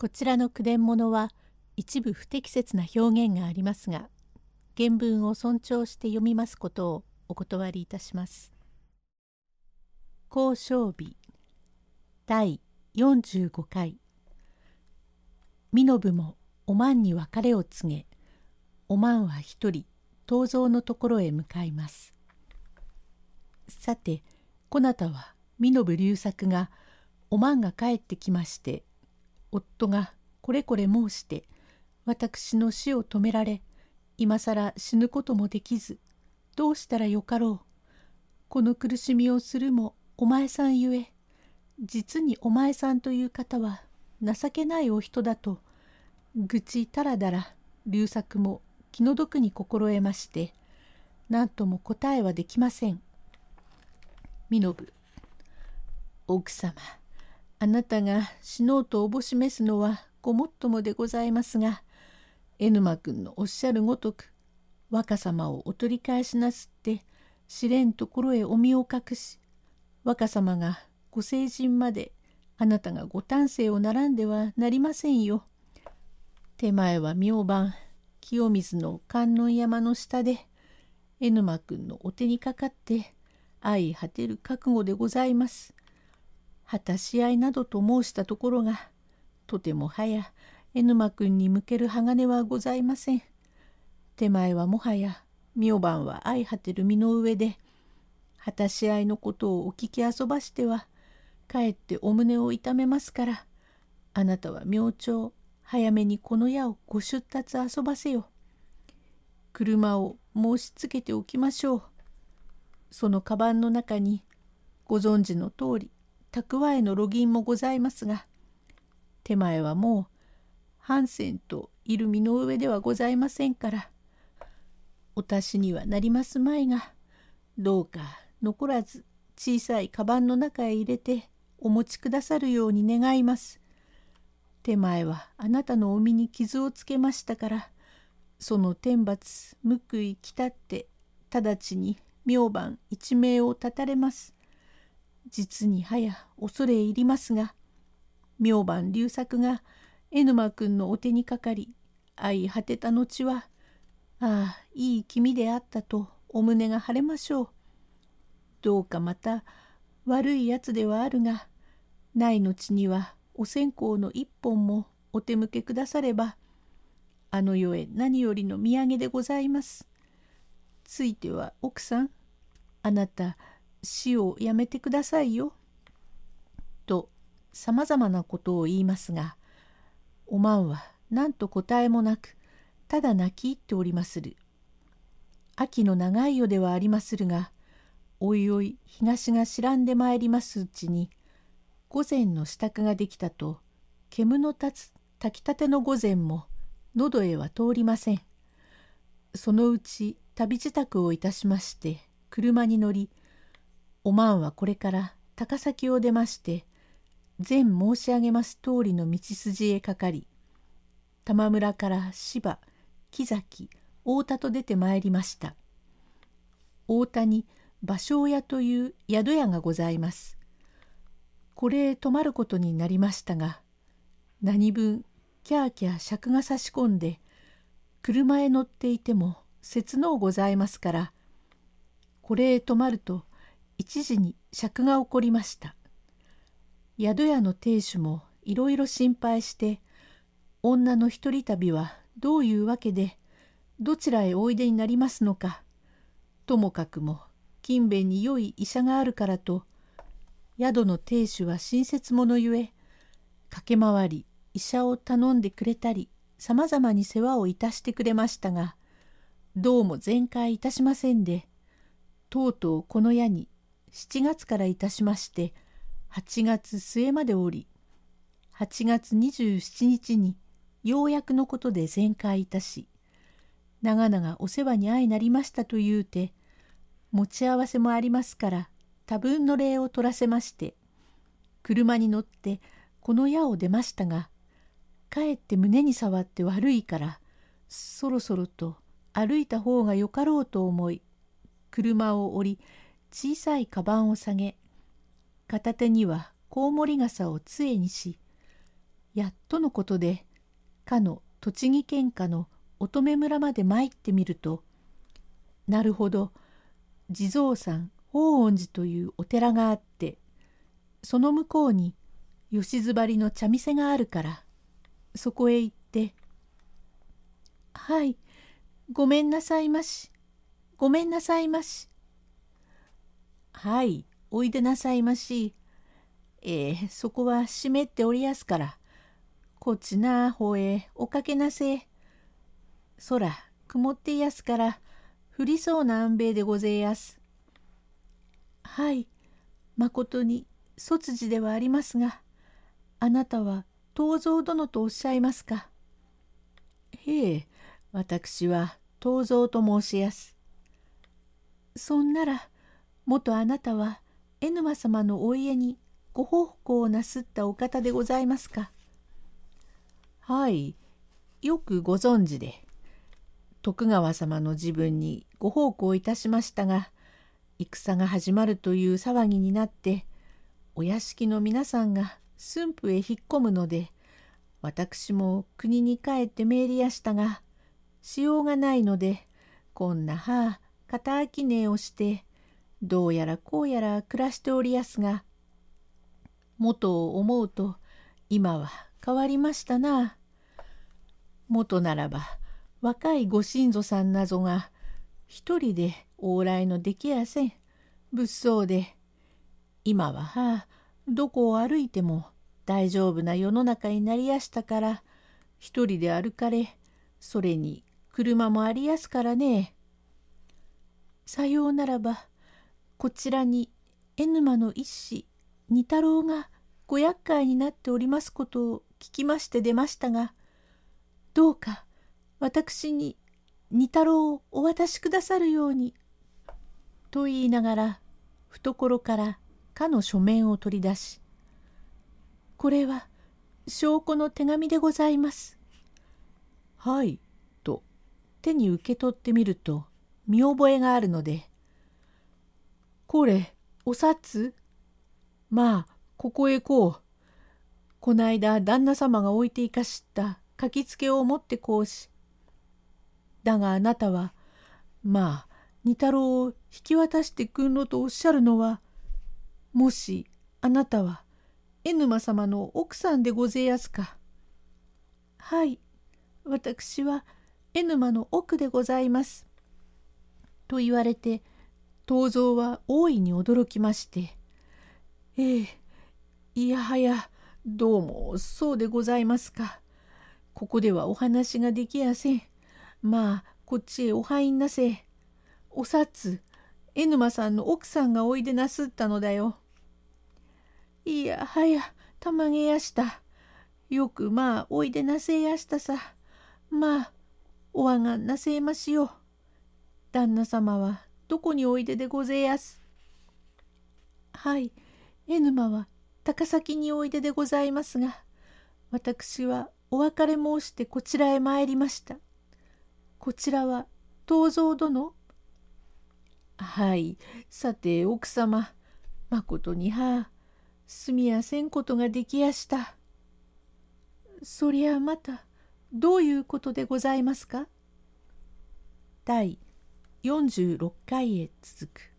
こちらの句伝物は一部不適切な表現がありますが、原文を尊重して読みますことをお断りいたします。交渉日第45回身延もおまんに別れを告げ、おまんは一人東蔵のところへ向かいます。さて、こなたは身延隆作がおまんが帰ってきまして夫がこれこれ申して私の死を止められ今更死ぬこともできずどうしたらよかろうこの苦しみをするもお前さんゆえ実にお前さんという方は情けないお人だと愚痴たらだら流作も気の毒に心得まして何とも答えはできません。みのぶ奥様あなたが死のうとおぼしめすのはごもっともでございますが、エヌマ君のおっしゃるごとく、若様をお取り返しなすって、試練ところへお身を隠し、若様がご成人まであなたがご丹精を並んではなりませんよ。手前は明晩、清水の観音山の下で、エ沼君のお手にかかって、相果てる覚悟でございます。果たし合いなどと申したところがとてもはや江沼君に向ける鋼はございません。手前はもはや明晩は相果てる身の上で果たし合いのことをお聞き遊ばしてはかえってお胸を痛めますからあなたは明朝早めにこの矢をご出立遊ばせよ。車を申しつけておきましょう。そのカバンの中にご存知の通り蓄えの路銀もございますが手前はもう半仙とイルミの上ではございませんからお足しにはなりますまいがどうか残らず小さいカバンの中へ入れてお持ちくださるように願います。手前はあなたのお身に傷をつけましたからその天罰報い来たって直ちに明晩一命を絶たれます。実にはや恐れ入りますが明晩流作が江沼君のお手にかかり相果てた後はああいい君であったとお胸が晴れましょう。どうかまた悪いやつではあるがないのにはお線香の一本もお手向けくださればあの世へ何よりの土産でございます。ついては奥さんあなた死をやめてくださいよ」とさまざまなことを言いますがおまんは何と答えもなくただ泣き入っておりまする。秋の長い夜ではありまするがおいおい東が白んでまいりますうちに午前の支度ができたと煙の立つ炊きたての午前も喉へは通りません。そのうち旅支度をいたしまして車に乗りおまんはこれから高崎を出まして、前申し上げます通りの道筋へかかり、玉村から芝、木崎、太田と出てまいりました。太田に芭蕉屋という宿屋がございます。これへ泊まることになりましたが、何分キャーキャー尺が差し込んで、車へ乗っていても切のうございますから、これへ泊まると一時に釈が起こりました宿屋の亭主もいろいろ心配して女の一人旅はどういうわけでどちらへおいでになりますのかともかくも勤勉に良い医者があるからと宿の亭主は親切者ゆえ駆け回り医者を頼んでくれたりさまざまに世話をいたしてくれましたがどうも全開いたしませんでとうとうこの矢に7月からいたしまして8月末までおり8月27日にようやくのことで全開いたし長々お世話に相なりましたと言うて持ち合わせもありますから多分の礼を取らせまして車に乗ってこの矢を出ましたがかえって胸に触って悪いからそろそろと歩いた方がよかろうと思い車を降り小さいカバンを下げ片手にはコウモリ傘を杖にしやっとのことでかの栃木県下の乙女村まで参ってみるとなるほど地蔵山法恩寺というお寺があってその向こうに吉ずばりの茶店があるからそこへ行って「はいごめんなさいましごめんなさいまし」はい、おいでなさいまし。えー、そこは湿っておりやすから、こっちなほへおかけなせ。空、曇っていやすから、降りそうな安兵衛でごぜえやす。はい、まことに卒次ではありますが、あなたは東蔵殿とおっしゃいますか。へえ、私は東蔵と申しやす。そんなら、元あなたは江沼様のお家にご奉公をなすったお方でございますか。はい、よくご存知で。徳川様の自分にご奉公いたしましたが、戦が始まるという騒ぎになって、お屋敷の皆さんが駿府へ引っ込むので、私も国に帰って命りやしたが、しようがないので、こんなはあ、き商いをして、どうやらこうやら暮らしておりやすが元を思うと今は変わりましたな。元ならば若いご親祖さんなぞが一人で往来のできやせん物騒で今ははあどこを歩いても大丈夫な世の中になりやしたから一人で歩かれそれに車もありやすからね。さようならばこちらに江沼の一子二太郎がご厄介になっておりますことを聞きまして出ましたがどうか私に二太郎をお渡しくださるように」と言いながら懐からかの書面を取り出し「これは証拠の手紙でございます」「はい」と手に受け取ってみると見覚えがあるのでこれ、お札まあ、ここへこう。こないだ旦那様が置いていかしった書きつけを持ってこうし。だがあなたは、まあ、二太郎を引き渡してくんろとおっしゃるのは、もしあなたは、江沼様の奥さんでごぜやすか。はい、私は江沼の奥でございます。と言われて、東蔵は大いに驚きまして「ええいやはやどうもそうでございますか。ここではお話ができやせん。まあこっちへお入んなせ。お札江沼さんの奥さんがおいでなすったのだよ。いやはやたまげやした。よくまあおいでなせやしたさ。まあおわがなせえましよ。旦那様はどこにおいででごぜえやす。はい、ヌ沼は高崎においででございますが、私はお別れ申してこちらへ参りました。こちらは東蔵殿はい、さて奥様、まことにはあ、住みやせんことができやした。そりゃまた、どういうことでございますか第46回へ続く